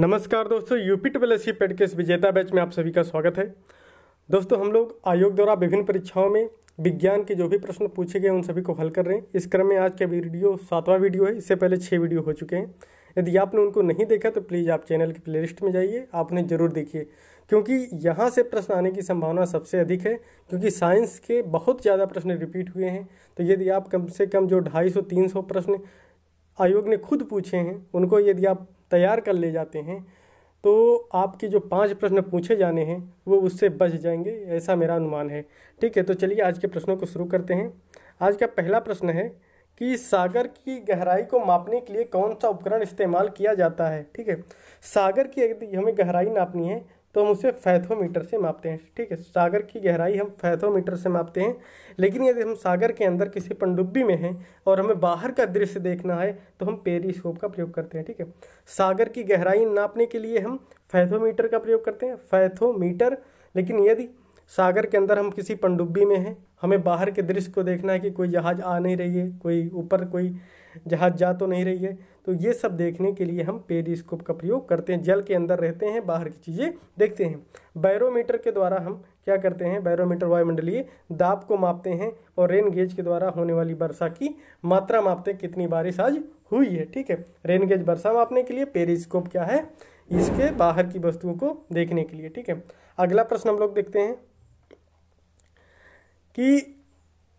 नमस्कार दोस्तों UP twelve S paid के इस विजेता बैच में आप सभी का स्वागत है दोस्तों हम लोग आयोग द्वारा विभिन्न परीक्षाओं में विज्ञान के जो भी प्रश्न पूछे गए उन सभी को हल कर रहे हैं इस क्रम में आज का वीडियो सातवां वीडियो है इससे पहले छः वीडियो हो चुके हैं यदि आपने उनको नहीं देखा तो प्लीज़ आप चैनल की प्ले में जाइए आप उन्हें ज़रूर देखिए क्योंकि यहाँ से प्रश्न आने की संभावना सबसे अधिक है क्योंकि साइंस के बहुत ज़्यादा प्रश्न रिपीट हुए हैं तो यदि आप कम से कम जो ढाई सौ तीन सौ प्रश्न आयोग ने खुद पूछे हैं उनको यदि आप तैयार कर ले जाते हैं तो आपके जो पांच प्रश्न पूछे जाने हैं वो उससे बच जाएंगे ऐसा मेरा अनुमान है ठीक है तो चलिए आज के प्रश्नों को शुरू करते हैं आज का पहला प्रश्न है कि सागर की गहराई को मापने के लिए कौन सा उपकरण इस्तेमाल किया जाता है ठीक है सागर की यदि हमें गहराई नापनी है तो हम उसे फैथोमीटर से मापते हैं ठीक है सागर की गहराई हम फैथोमीटर से मापते हैं लेकिन यदि हम सागर के अंदर किसी पनडुब्बी में हैं और हमें बाहर का दृश्य देखना है तो हम पेरीस्कोप का प्रयोग करते हैं ठीक है सागर की गहराई नापने के लिए हम फैथोमीटर का प्रयोग करते हैं फैथोमीटर लेकिन यदि सागर के अंदर हम किसी पनडुब्बी में हैं हमें बाहर के दृश्य को देखना है कि कोई जहाज़ आ नहीं रही है कोई ऊपर कोई जहाज जा तो नहीं रही है तो ये सब देखने के लिए हम पेरीस्कोप का प्रयोग करते हैं जल के अंदर रहते हैं बाहर की चीज़ें देखते हैं बैरोमीटर के द्वारा हम क्या करते हैं बैरोमीटर वायुमंडलीय दाब को मापते हैं और रेन गेज के द्वारा होने वाली वर्षा की मात्रा मापते हैं कितनी बारिश आज हुई है ठीक है रेन गेज वर्षा मापने के लिए पेरीस्कोप क्या है इसके बाहर की वस्तुओं को देखने के लिए ठीक है अगला प्रश्न हम लोग देखते हैं कि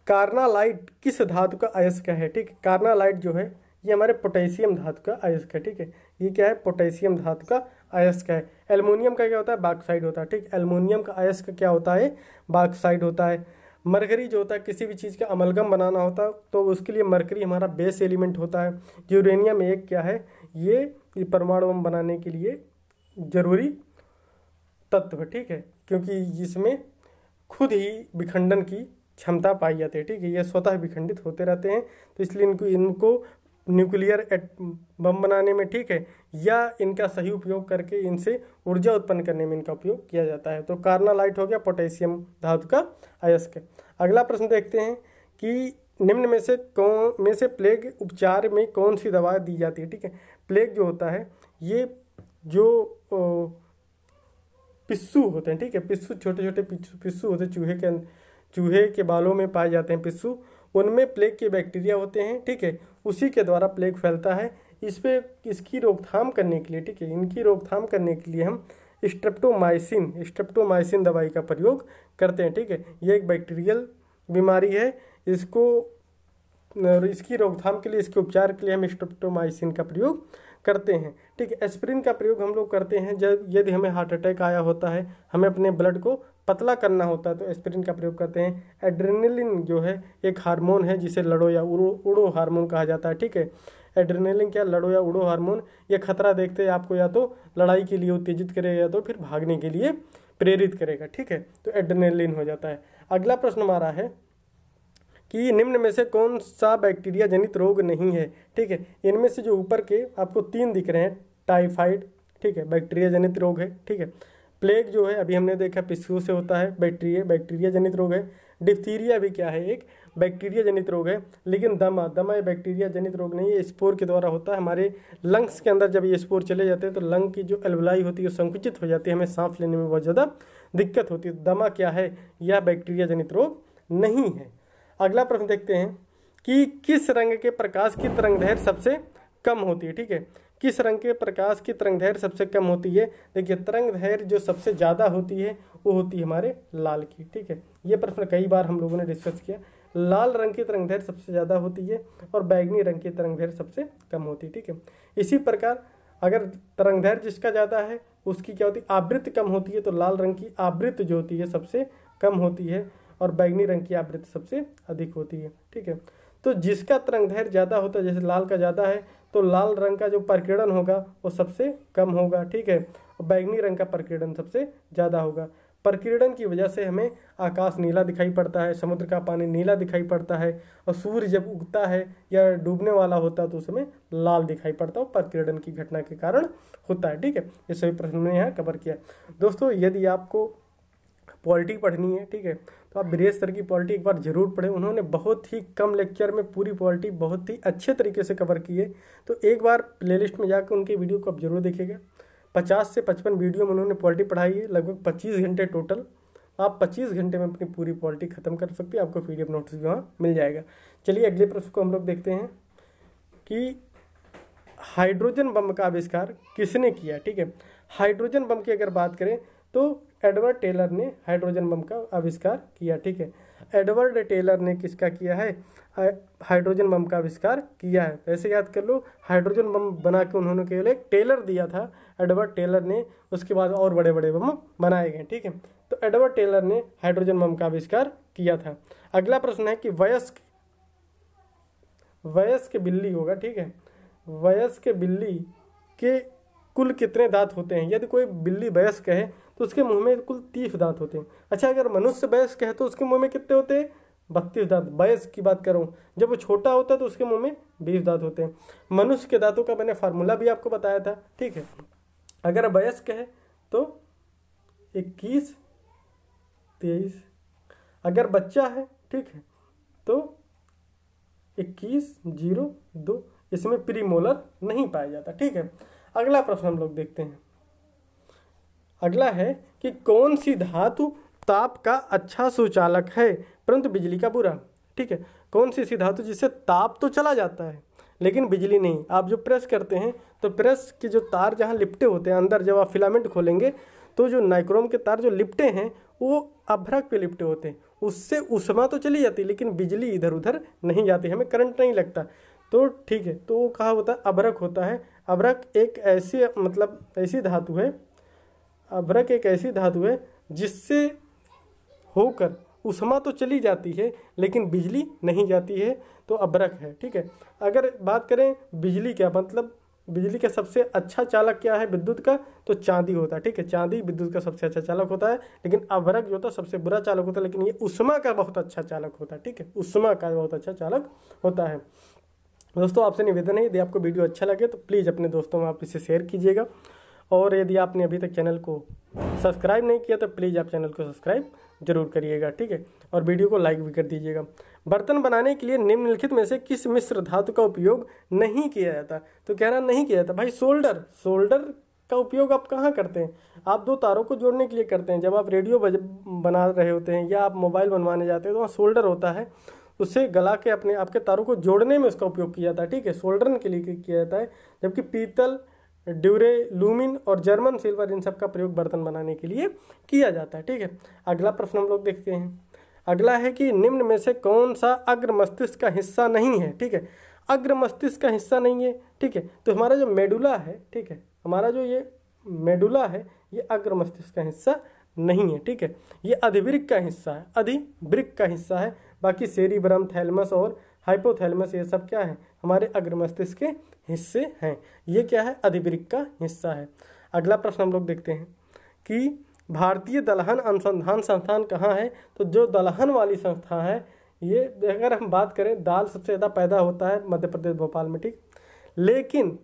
कार्नालाइट किस धातु का अयस्क है ठीक है कार्नालाइट जो है ये हमारे पोटेशियम धातु का अयस्क है ठीक है ये क्या है पोटेशियम धातु का अयस्क है एलमोनियम का क्या होता है बाक्साइड होता है ठीक एलमोनियम का अयस्क क्या होता है बाक्साइड होता है मरकरी जो होता है किसी भी चीज़ का अमलगम बनाना होता है तो उसके लिए मरकरी हमारा बेस एलिमेंट होता है यूरेनियम एक क्या है ये परमाणु बम बनाने के लिए जरूरी तत्व ठीक है क्योंकि इसमें खुद ही विखंडन की क्षमता पाई जाती है ठीक है ये स्वतः विखंडित होते रहते हैं तो इसलिए इनको इनको न्यूक्लियर बम बनाने में ठीक है या इनका सही उपयोग करके इनसे ऊर्जा उत्पन्न करने में इनका उपयोग किया जाता है तो कार्नालाइट हो गया पोटेशियम धातु का अयस्क अगला प्रश्न देखते हैं कि निम्न में से कौन में से प्लेग उपचार में कौन सी दवा दी जाती है ठीक है प्लेग जो होता है ये जो पिस्सू होते हैं ठीक है पिस्सू छोटे छोटे पिस्सू होते हैं चूहे के चूहे के बालों में पाए जाते हैं पिस्सू उनमें प्लेग के बैक्टीरिया होते हैं ठीक है उसी के द्वारा प्लेग फैलता है इस पर इसकी रोकथाम करने के लिए ठीक है इनकी रोकथाम करने के लिए हम स्ट्रेप्टोमाइसिन स्ट्रेप्टोमाइसिन दवाई का प्रयोग करते हैं ठीक है ये एक बैक्टीरियल बीमारी है इसको इसकी रोकथाम के लिए इसके उपचार के लिए हम स्ट्रेप्टोमाइसिन का प्रयोग करते हैं ठीक है एस्प्रिन का प्रयोग हम लोग करते हैं जब यदि हमें हार्ट अटैक आया होता है हमें अपने ब्लड को पतला करना होता है तो एस्पिरिन का प्रयोग करते हैं एड्रेनलिन जो है एक हार्मोन है जिसे लड़ो या उड़ो उड़ो हार्मोन कहा जाता है ठीक है एड्रेनलिन क्या लड़ो या उड़ो हार्मोन ये खतरा देखते हैं आपको या तो लड़ाई के लिए उत्तेजित करेगा या तो फिर भागने के लिए प्रेरित करेगा ठीक है तो एड्रेनलिन हो जाता है अगला प्रश्न हमारा है कि निम्न में से कौन सा बैक्टीरिया जनित रोग नहीं है ठीक है इनमें से जो ऊपर के आपको तीन दिख रहे हैं टाइफाइड ठीक है बैक्टीरिया जनित रोग है ठीक है प्लेग जो है अभी हमने देखा पिस्सू से होता है बैक्टीरिया बैक्टीरिया जनित रोग है डिफ्थीरिया भी क्या है एक बैक्टीरिया जनित रोग है लेकिन दमा दमा ये बैक्टीरिया जनित रोग नहीं है स्पोर के द्वारा होता है हमारे लंग्स के अंदर जब ये स्पोर चले जाते हैं तो लंग की जो एल्वलाई होती है वो संकुचित हो जाती है हमें सांस लेने में बहुत ज़्यादा दिक्कत होती है दमा क्या है यह बैक्टीरिया जनित रोग नहीं है अगला प्रश्न देखते हैं कि किस रंग के प्रकाश की तरंग दहर सबसे कम होती है ठीक है किस रंग के प्रकाश की तरंग धैर्य सबसे कम होती है देखिए तरंग धैर्य जो सबसे ज़्यादा होती है वो होती है हमारे लाल की ठीक है ये प्रश्न कई बार हम लोगों ने डिस्कस किया लाल रंग की तरंग धैर्य सबसे ज़्यादा होती है और बैगनी रंग की तरंग धैर्य सबसे कम होती है ठीक है इसी प्रकार अगर तरंग धैर्य जिसका ज़्यादा है उसकी क्या होती है आवृत्त कम होती है तो लाल रंग की आवृत्त जो होती है सबसे कम होती है और बैगनी रंग की आवृत्त सबसे अधिक होती है ठीक है तो जिसका तरंग धैर्य ज़्यादा होता है जैसे लाल का ज़्यादा है तो लाल रंग का जो प्रकीर्णन होगा वो सबसे कम होगा ठीक है और बैगनी रंग का प्रकीर्णन सबसे ज़्यादा होगा प्रकीर्णन की वजह से हमें आकाश नीला दिखाई पड़ता है समुद्र का पानी नीला दिखाई पड़ता है और सूर्य जब उगता है या डूबने वाला होता है तो उसमें लाल दिखाई पड़ता है प्रकीर्णन की घटना के कारण होता है ठीक है ये सभी प्रश्न मैंने यहाँ कवर किया दोस्तों यदि आपको पॉलिटी पढ़नी है ठीक है तो आप ब्रिजेश सर की पॉलिटी एक बार जरूर पढ़ें उन्होंने बहुत ही कम लेक्चर में पूरी पॉलिटी बहुत ही अच्छे तरीके से कवर की है तो एक बार प्लेलिस्ट में जाकर उनकी वीडियो को आप जरूर देखेगा पचास से पचपन वीडियो में उन्होंने पॉलिटी पढ़ाई है लगभग पच्चीस घंटे टोटल तो आप पच्चीस घंटे में अपनी पूरी पॉलिटी खत्म कर सकते हैं आपको पी डी एफ नोटिस भी वहाँ मिल जाएगा चलिए अगले प्रश्न को हम लोग देखते हैं कि हाइड्रोजन बम का आविष्कार किसने किया ठीक है हाइड्रोजन बम की अगर बात करें तो एडवर्ड टेलर ने हाइड्रोजन बम का आविष्कार किया ठीक है एडवर्ड टेलर ने किसका किया है हाइड्रोजन बम का आविष्कार किया है ऐसे याद कर लो हाइड्रोजन बम बना के उन्होंने केवल एक टेलर दिया था एडवर्ड टेलर ने उसके बाद और बड़े बड़े बम बनाए गए ठीक है तो एडवर्ड टेलर ने हाइड्रोजन बम का आविष्कार किया था अगला प्रश्न है कि वयस्क वयस्क बिल्ली होगा ठीक है वयस्क बिल्ली के कुल कितने दांत होते हैं यदि कोई बिल्ली वयस्क है तो उसके मुंह में कुल तीस दांत होते हैं अच्छा अगर मनुष्य वयस्क है तो उसके मुंह में कितने होते हैं बत्तीस दांत वयस्क की बात करूँ जब वो छोटा होता है तो उसके मुंह में बीस दांत होते हैं मनुष्य के दांतों का मैंने फार्मूला भी आपको बताया था ठीक है अगर वयस्क है तो इक्कीस तेईस अगर बच्चा है ठीक है तो इक्कीस जीरो दो इसमें प्रीमोलर नहीं पाया जाता ठीक है अगला प्रश्न हम लोग देखते हैं अगला है कि कौन सी धातु ताप का अच्छा सुचालक है परंतु बिजली का बुरा ठीक है कौन सी ऐसी धातु जिससे ताप तो चला जाता है लेकिन बिजली नहीं आप जो प्रेस करते हैं तो प्रेस के जो तार जहाँ लिपटे होते हैं अंदर जब आप फिलामेंट खोलेंगे तो जो नाइक्रोम के तार जो लिपटे हैं वो अभ्रक पे लिपटे होते हैं उससे उषमा तो चली जाती है लेकिन बिजली इधर उधर नहीं जाती हमें करंट नहीं लगता तो ठीक है तो वो कहा होता है अभ्रक होता है अभ्रक एक ऐसी मतलब ऐसी धातु है अभ्रक एक ऐसी धातु है जिससे होकर उष्मा तो चली जाती है लेकिन बिजली नहीं जाती है तो अभ्रक है ठीक है अगर बात करें बिजली क्या मतलब बिजली का सबसे अच्छा चालक क्या है विद्युत का तो चांदी होता है ठीक है चांदी विद्युत का सबसे अच्छा चालक होता है लेकिन अभरक जो होता है सबसे बुरा चालक होता है लेकिन ये उष्मा का बहुत अच्छा चालक होता है ठीक है उष्मा का बहुत अच्छा चालक होता है दोस्तों आपसे निवेदन है यदि आपको वीडियो अच्छा लगे तो प्लीज़ अपने दोस्तों में आप इसे शेयर कीजिएगा और यदि आपने अभी तक चैनल को सब्सक्राइब नहीं किया तो प्लीज़ आप चैनल को सब्सक्राइब जरूर करिएगा ठीक है और वीडियो को लाइक भी कर दीजिएगा बर्तन बनाने के लिए निम्नलिखित में से किस मिश्र धातु का उपयोग नहीं किया जाता तो कह रहा नहीं किया जाता भाई सोल्डर सोल्डर का उपयोग आप कहाँ करते हैं आप दो तारों को जोड़ने के लिए करते हैं जब आप रेडियो बना रहे होते हैं या आप मोबाइल बनवाने जाते हैं तो वहाँ सोल्डर होता है उससे गला के अपने आपके तारों को जोड़ने में उसका उपयोग किया जाता है ठीक है सोल्डरन के लिए किया जाता है जबकि पीतल ड्यूरे लूमिन और जर्मन सिल्वर इन सब का प्रयोग बर्तन बनाने के लिए किया जाता है ठीक है अगला प्रश्न हम लोग देखते हैं अगला है कि निम्न में से कौन सा अग्र मस्तिष्क का हिस्सा नहीं है ठीक है अग्र मस्तिष्क का हिस्सा नहीं है ठीक है तो हमारा जो मेडुला है ठीक है हमारा जो ये मेडुला है ये अग्र मस्तिष्क का हिस्सा नहीं है ठीक है ये अधिवृक का हिस्सा है अधिवृक का हिस्सा है बाकी सेरिब्रम थैलमस और हाइपोथैलेमस ये सब क्या है हमारे अग्र मस्तिष्क के हिस्से हैं ये क्या है अधिवृक का हिस्सा है अगला प्रश्न हम लोग देखते हैं कि भारतीय दलहन अनुसंधान संस्थान कहाँ है तो जो दलहन वाली संस्था है ये अगर हम बात करें दाल सबसे ज़्यादा पैदा होता है मध्य प्रदेश भोपाल में ठीक लेकिन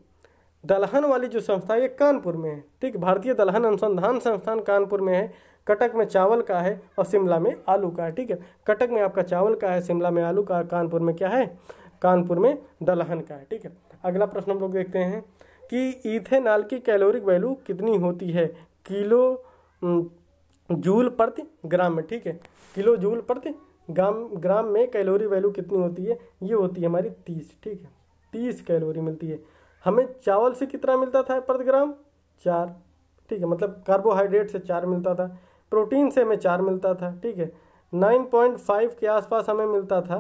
दलहन वाली जो संस्था है ये कानपुर में है ठीक भारतीय दलहन अनुसंधान संस्थान कानपुर में है कटक में चावल का है और शिमला में आलू का है ठीक है कटक में आपका चावल का है शिमला में आलू का है कानपुर में क्या है कानपुर में दलहन का है ठीक है अगला प्रश्न हम लोग देखते हैं कि इथेनॉल की कैलोरिक वैल्यू कितनी होती है किलो जूल प्रति ग्राम में ठीक है किलो जूल प्रति ग्राम ग्राम में कैलोरी वैल्यू कितनी होती है ये होती है हमारी तीस ठीक है तीस कैलोरी मिलती है हमें चावल से कितना मिलता था प्रति ग्राम चार ठीक है मतलब कार्बोहाइड्रेट से चार मिलता था प्रोटीन से हमें चार मिलता था ठीक है नाइन पॉइंट फाइव के आसपास हमें मिलता था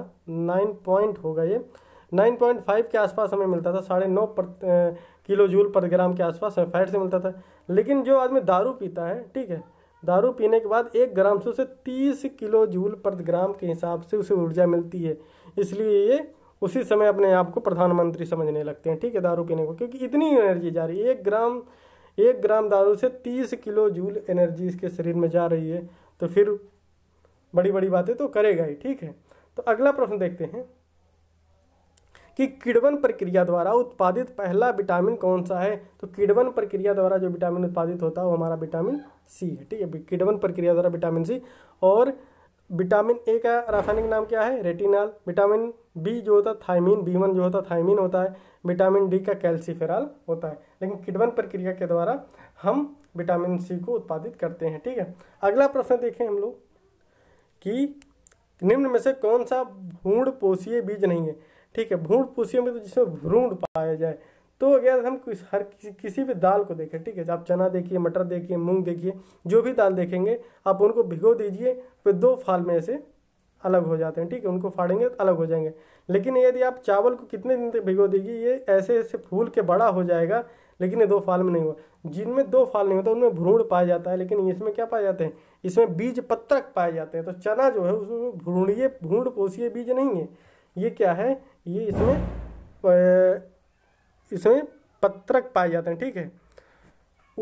नाइन पॉइंट होगा ये नाइन पॉइंट फाइव के आसपास हमें मिलता था साढ़े नौ पर किलो जूल पर ग्राम के आसपास हमें फैट से मिलता था लेकिन जो आदमी दारू पीता है ठीक है दारू पीने के बाद एक ग्राम से उसे तीस किलो जूल पर ग्राम के हिसाब से उसे ऊर्जा मिलती है इसलिए ये उसी समय अपने आप को प्रधानमंत्री समझने लगते हैं ठीक है दारू पीने को क्योंकि इतनी एनर्जी जा रही है एक ग्राम एक ग्राम दारू से तीस किलो जूल एनर्जी इसके शरीर में जा रही है तो फिर बड़ी बड़ी बातें तो करेगा ही ठीक है तो अगला प्रश्न देखते हैं कि किड़वन प्रक्रिया द्वारा उत्पादित पहला विटामिन कौन सा है तो किड़वन प्रक्रिया द्वारा जो विटामिन उत्पादित होता है वो हमारा विटामिन सी है ठीक है किड़वन प्रक्रिया द्वारा विटामिन सी और विटामिन ए का रासायनिक नाम क्या है रेटिनाल विटामिन बी जो होता है थाइमिन बी वन जो होता है थायमीन होता है विटामिन डी का कैल्सीफेराल होता है लेकिन किडवन प्रक्रिया के द्वारा हम विटामिन सी को उत्पादित करते हैं ठीक है अगला प्रश्न देखें हम लोग कि निम्न में से कौन सा भूण पोषीय बीज नहीं है ठीक है भूण पोषीय में तो जिसमें भ्रूण पाया जाए तो अगर हम किस हर किसी किसी भी दाल को देखें ठीक है आप चना देखिए मटर देखिए मूंग देखिए जो भी दाल देखेंगे आप उनको भिगो दीजिए फिर दो फाल में से अलग हो जाते हैं ठीक है उनको फाड़ेंगे तो अलग हो जाएंगे लेकिन यदि आप चावल को कितने दिन तक भिगो देगी ये ऐसे ऐसे फूल के बड़ा हो जाएगा लेकिन ये दो फाल में नहीं हुआ जिनमें दो फाल नहीं होता उनमें भ्रूण पाया जाता है लेकिन इसमें क्या पाए जाते हैं इसमें बीज पत्रक पाए जाते हैं तो चना जो है उसमें भ्रूणीय भ्रूण पोषीय बीज नहीं है ये क्या है ये इसमें इसमें पत्रक पाए जाते हैं ठीक है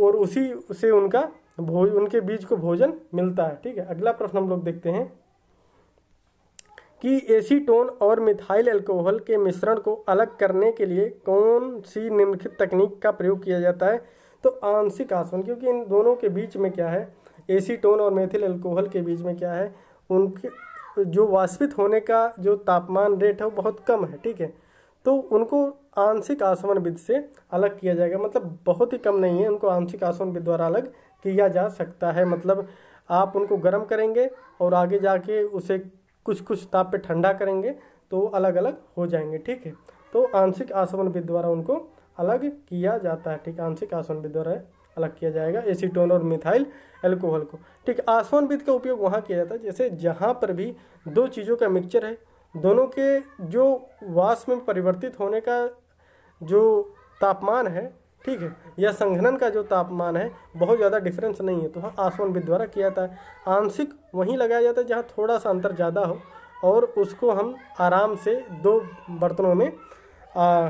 और उसी से उनका भोज उनके बीज को भोजन मिलता है ठीक है अगला प्रश्न हम लोग देखते हैं कि एसीटोन और मिथाइल अल्कोहल के मिश्रण को अलग करने के लिए कौन सी निम्नलिखित तकनीक का प्रयोग किया जाता है तो आंशिक आसवन क्योंकि इन दोनों के बीच में क्या है एसीटोन और मेथिल अल्कोहल के बीच में क्या है उनके जो वाष्पित होने का जो तापमान रेट है वो बहुत कम है ठीक है तो उनको आंशिक आसवन विद से अलग किया जाएगा मतलब बहुत ही कम नहीं है उनको आंशिक आसवन विद द्वारा अलग किया जा सकता है मतलब आप उनको गर्म करेंगे और आगे जाके उसे कुछ कुछ ताप पे ठंडा करेंगे तो अलग अलग हो जाएंगे ठीक है तो आंशिक आसवन विद द्वारा उनको अलग किया जाता है ठीक आंशिक आसवन विद द्वारा अलग किया जाएगा एसीटोन और मिथाइल एल्कोहल को ठीक आसवन विद का उपयोग वहाँ किया जाता है जैसे जहाँ पर भी दो चीज़ों का मिक्सचर है दोनों के जो वास में परिवर्तित होने का जो तापमान है ठीक है या संघनन का जो तापमान है बहुत ज़्यादा डिफरेंस नहीं है तो हाँ आसमान विद द्वारा किया जाता है आंशिक वहीं लगाया जाता है जहाँ थोड़ा सा अंतर ज़्यादा हो और उसको हम आराम से दो बर्तनों में आ,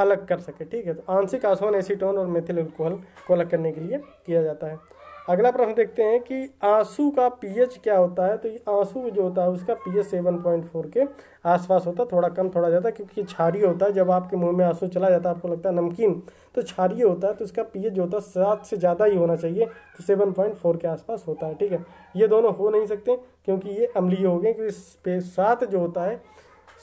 अलग कर सके ठीक है तो आंशिक आसवन एसीटोन और मेथिल अल्कोहल को अलग करने के लिए किया जाता है अगला प्रश्न देखते हैं कि आंसू का पीएच क्या होता है तो ये आंसू जो होता है उसका पीएच 7.4 के आसपास होता है थोड़ा कम थोड़ा ज़्यादा क्योंकि क्षारीय होता है जब आपके मुंह में आंसू चला जाता है आपको लगता है नमकीन तो क्षारीय होता है तो इसका पीएच जो होता है सात से ज़्यादा ही होना चाहिए तो सेवन के आसपास होता है ठीक है ये दोनों हो नहीं सकते क्योंकि ये अम्लीय हो गए क्योंकि सात जो होता है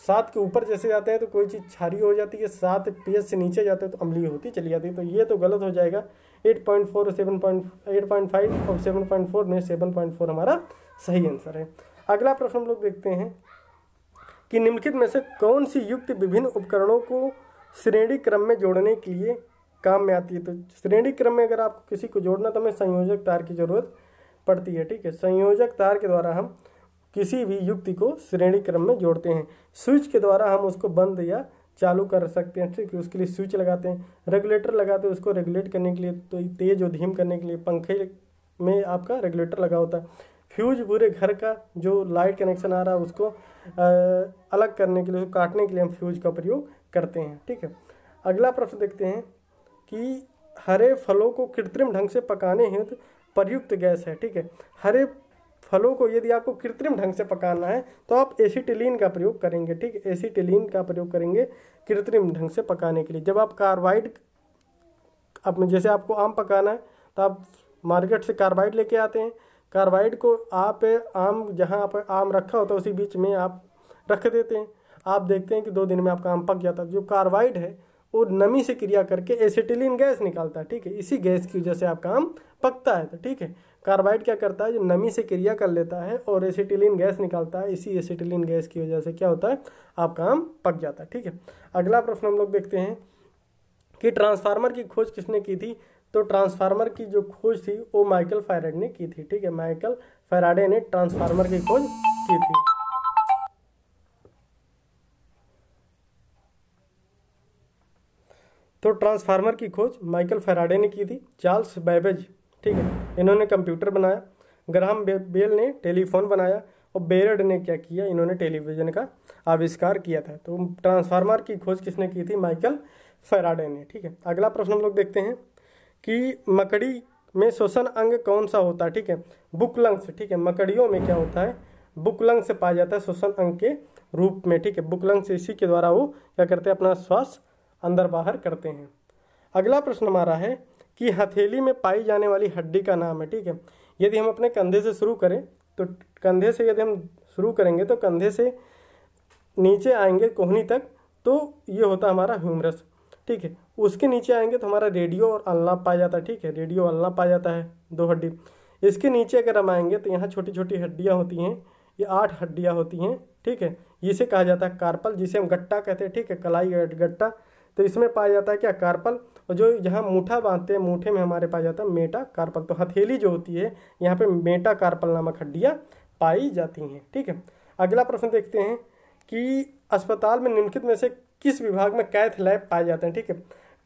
सात के ऊपर जैसे जाते हैं तो कोई चीज़ क्षारीय हो जाती है सात पीएच से नीचे जाते हैं तो अम्लीय होती चली जाती है तो ये तो गलत हो जाएगा एट पॉइंट फोर और seven point eight point five और सेवन पॉइंट फोर में सेवन पॉइंट फोर हमारा सही आंसर है अगला प्रश्न हम लोग देखते हैं कि निम्नलिखित में से कौन सी युक्ति विभिन्न उपकरणों को श्रेणी क्रम में जोड़ने के लिए काम में आती है तो श्रेणी क्रम में अगर आपको किसी को जोड़ना तो हमें संयोजक तार की जरूरत पड़ती है ठीक है संयोजक तार के द्वारा हम किसी भी युक्ति को श्रेणी क्रम में जोड़ते हैं स्विच के द्वारा हम उसको बंद या चालू कर सकते हैं ठीक है उसके लिए स्विच लगाते हैं रेगुलेटर लगाते हैं उसको रेगुलेट करने के लिए तो तेज़ और धीम करने के लिए पंखे में आपका रेगुलेटर लगा होता है फ्यूज पूरे घर का जो लाइट कनेक्शन आ रहा है उसको आ, अलग करने के लिए उसको काटने के लिए हम फ्यूज का प्रयोग करते हैं ठीक है अगला प्रश्न देखते हैं कि हरे फलों को कृत्रिम ढंग से पकाने हेतु तो प्रयुक्त गैस है ठीक है हरे फलों को यदि आपको कृत्रिम ढंग से पकाना है तो आप एसीटिलीन का प्रयोग करेंगे ठीक एसीटिलीन का प्रयोग करेंगे कृत्रिम ढंग से पकाने के लिए जब आप कार्बाइड आप जैसे आपको आम पकाना है तो आप मार्केट से कार्बाइड लेके आते हैं कार्बाइड को आप आम जहाँ आप आम रखा होता है उसी बीच में आप रख देते हैं आप देखते हैं कि दो दिन में आपका आम पक जाता है जो कार्बाइड है और नमी से क्रिया करके एसिटिलीन गैस निकालता है ठीक है इसी गैस की वजह से आपका आम पकता है तो ठीक है कार्बाइड क्या करता है जो नमी से क्रिया कर लेता है और एसिटिलीन गैस निकालता है इसी एसिटिलीन गैस की वजह से क्या होता है आपका आम पक जाता है ठीक है अगला प्रश्न हम लोग देखते हैं कि ट्रांसफार्मर की खोज किसने की थी तो ट्रांसफार्मर की जो खोज थी वो माइकल फायराडे ने की थी ठीक है माइकल फायराडे ने ट्रांसफार्मर की खोज की थी तो ट्रांसफार्मर की खोज माइकल फेराडे ने की थी चार्ल्स बैबेज ठीक है इन्होंने कंप्यूटर बनाया ग्राम बेल ने टेलीफोन बनाया और बेरड ने क्या किया इन्होंने टेलीविज़न का आविष्कार किया था तो ट्रांसफार्मर की खोज किसने की थी माइकल फेराडे ने ठीक है अगला प्रश्न हम लोग देखते हैं कि मकड़ी में श्वसन अंग कौन सा होता है ठीक है लंग्स ठीक है मकड़ियों में क्या होता है बुक लंग्स पाया जाता है श्वसन अंग के रूप में ठीक है लंग्स इसी के द्वारा वो क्या करते हैं अपना श्वास अंदर बाहर करते हैं अगला प्रश्न हमारा है कि हथेली में पाई जाने वाली हड्डी का नाम है ठीक है यदि हम अपने कंधे से शुरू करें तो कंधे से यदि हम शुरू करेंगे तो कंधे से नीचे आएंगे कोहनी तक तो ये होता हमारा ह्यूमरस ठीक है उसके नीचे आएंगे तो हमारा रेडियो और अल्लाह पाया जाता है ठीक है रेडियो अल्लाह पाया जाता है दो हड्डी इसके नीचे अगर हम आएंगे तो यहाँ छोटी छोटी हड्डियाँ होती हैं ये आठ हड्डियाँ होती हैं ठीक है इसे कहा जाता है कार्पल जिसे हम गट्टा कहते हैं ठीक है कलाई गट्टा तो इसमें पाया जाता है क्या कार्पल और जो यहाँ मूठा बांधते हैं मूठे में हमारे पाया जाता है मेटा कार्पल तो हथेली जो होती है यहाँ पे मेटा कार्पल नामक हड्डियाँ पाई जाती हैं ठीक है अगला प्रश्न देखते हैं कि अस्पताल में निम्नलिखित में से किस विभाग में कैथ लैब पाए जाते हैं ठीक है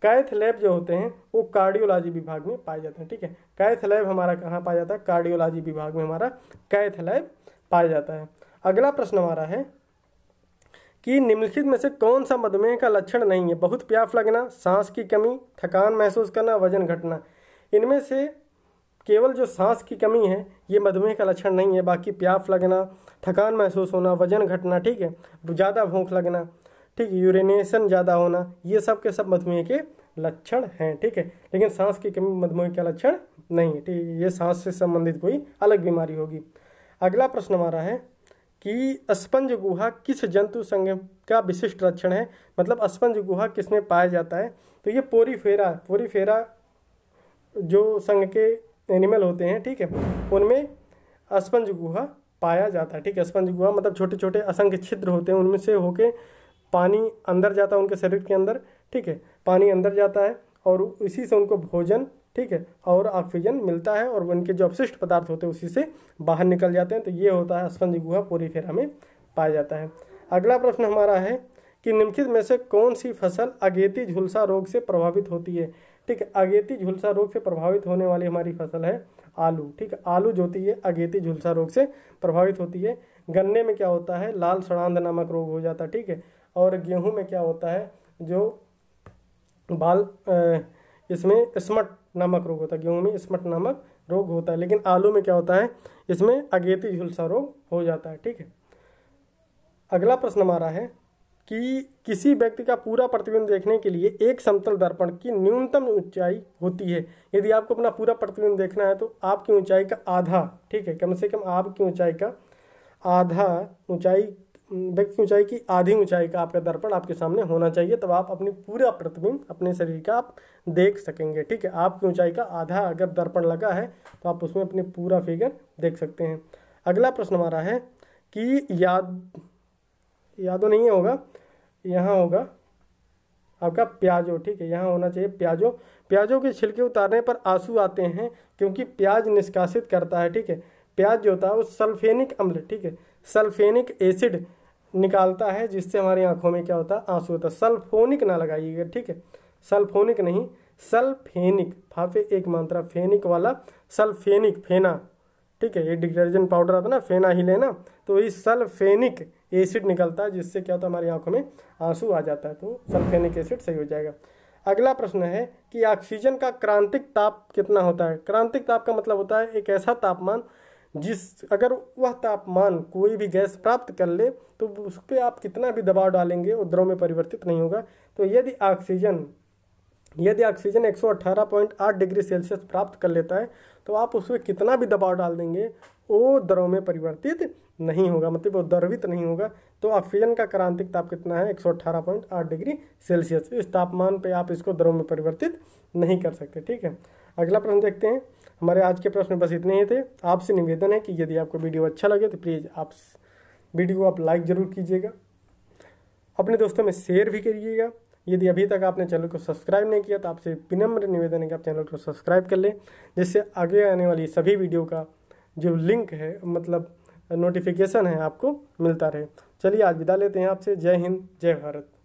कैथ लैब जो होते हैं वो कार्डियोलॉजी विभाग में पाए जाते हैं ठीक है कैथ लैब हमारा कहाँ पाया जाता है कार्डियोलॉजी विभाग में हमारा कैथ लैब पाया जाता है अगला प्रश्न हमारा है कि निम्नलिखित में से कौन सा मधुमेह का लक्षण नहीं है बहुत प्यास लगना सांस की कमी थकान महसूस करना वजन घटना इनमें से केवल जो सांस की कमी है ये मधुमेह का लक्षण नहीं है बाकी प्यास लगना थकान महसूस होना वजन घटना ठीक है ज़्यादा भूख लगना ठीक है यूरिनेशन ज़्यादा होना ये सब के सब मधुमेह के लक्षण हैं ठीक है लेकिन सांस की कमी मधुमेह का लक्षण नहीं है ठीक है ये सांस से संबंधित कोई अलग बीमारी होगी अगला प्रश्न हमारा है कि स्पंज गुहा किस जंतु संघ का विशिष्ट लक्षण है मतलब स्पंज गुहा किस में पाया जाता है तो ये पोरीफेरा पोरीफेरा जो संघ के एनिमल होते हैं ठीक है उनमें स्पंज गुहा पाया जाता है ठीक है स्पंज गुहा मतलब छोटे छोटे असंख्य छिद्र होते हैं उनमें से होके पानी अंदर जाता है उनके शरीर के अंदर ठीक है पानी अंदर जाता है और इसी से उनको भोजन ठीक है और ऑक्सीजन मिलता है और उनके जो अपशिष्ट पदार्थ होते हैं उसी से बाहर निकल जाते हैं तो ये होता है स्पंज गुहा पूरी फेरा में पाया जाता है अगला प्रश्न हमारा है कि निम्नलिखित में से कौन सी फसल अगेती झुलसा रोग से प्रभावित होती है ठीक है अगेती झुलसा रोग से प्रभावित होने वाली हमारी फसल है आलू ठीक है आलू जो होती है अगेती झुलसा रोग से प्रभावित होती है गन्ने में क्या होता है लाल सड़ांध नामक रोग हो जाता है ठीक है और गेहूं में क्या होता है जो बाल इसमें स्मट नामक रोग होता है गेहूँ में स्मट नामक रोग होता है लेकिन आलू में क्या होता है इसमें अगेती झुलसा रोग हो जाता है ठीक है अगला प्रश्न हमारा है कि किसी व्यक्ति का पूरा प्रतिबिंब देखने के लिए एक समतल दर्पण की न्यूनतम ऊंचाई होती है यदि आपको अपना पूरा प्रतिबिंब देखना है तो आपकी ऊंचाई का आधा ठीक है कम से कम आपकी ऊंचाई का आधा ऊंचाई व्यक्ति की ऊंचाई की आधी ऊंचाई का आपका दर्पण आपके सामने होना चाहिए तब आप अपनी पूरा प्रतिबिंब अपने शरीर का आप देख सकेंगे ठीक है आपकी ऊंचाई का आधा अगर दर्पण लगा है तो आप उसमें अपनी पूरा फिगर देख सकते हैं अगला प्रश्न हमारा है कि याद यादों नहीं होगा यहाँ होगा आपका प्याजो ठीक है यहाँ होना चाहिए प्याजो प्याजों के छिलके उतारने पर आंसू आते हैं क्योंकि प्याज निष्कासित करता है ठीक है प्याज जो होता है वो सल्फेनिक अम्ल ठीक है सल्फेनिक एसिड निकालता है जिससे हमारी आंखों में क्या होता है आंसू होता है सल्फोनिक ना लगाइएगा ठीक है सल्फोनिक नहीं सल्फेनिक फाफे एक मात्रा फेनिक वाला सल्फेनिक फेना ठीक है ये डिटर्जेंट पाउडर आता है ना फेना ही लेना तो ये सल्फेनिक एसिड निकलता है जिससे क्या होता है हमारी आंखों में आंसू आ जाता है तो सल्फेनिक एसिड सही हो जाएगा अगला प्रश्न है कि ऑक्सीजन का क्रांतिक ताप कितना होता है क्रांतिक ताप का मतलब होता है एक ऐसा तापमान जिस अगर वह तापमान कोई भी गैस प्राप्त कर ले तो उस पर आप कितना भी दबाव डालेंगे वो द्रव में परिवर्तित नहीं होगा तो यदि ऑक्सीजन यदि ऑक्सीजन 118.8 डिग्री सेल्सियस प्राप्त कर लेता है तो आप उस पर कितना भी दबाव डाल देंगे वो द्रव में परिवर्तित नहीं होगा मतलब वो द्रवित नहीं होगा तो ऑक्सीजन का क्रांतिक ताप कितना है 118.8 डिग्री सेल्सियस इस तापमान पे आप इसको द्रव में परिवर्तित नहीं कर सकते ठीक है अगला प्रश्न देखते हैं हमारे आज के प्रश्न बस इतने ही थे आपसे निवेदन है कि यदि आपको वीडियो अच्छा लगे तो प्लीज़ आप वीडियो को आप लाइक ज़रूर कीजिएगा अपने दोस्तों में शेयर भी करिएगा यदि अभी तक आपने चैनल को सब्सक्राइब नहीं किया तो आपसे विनम्र निवेदन है कि आप चैनल को सब्सक्राइब कर लें जिससे आगे आने वाली सभी वीडियो का जो लिंक है मतलब नोटिफिकेशन है आपको मिलता रहे चलिए आज विदा लेते हैं आपसे जय हिंद जय भारत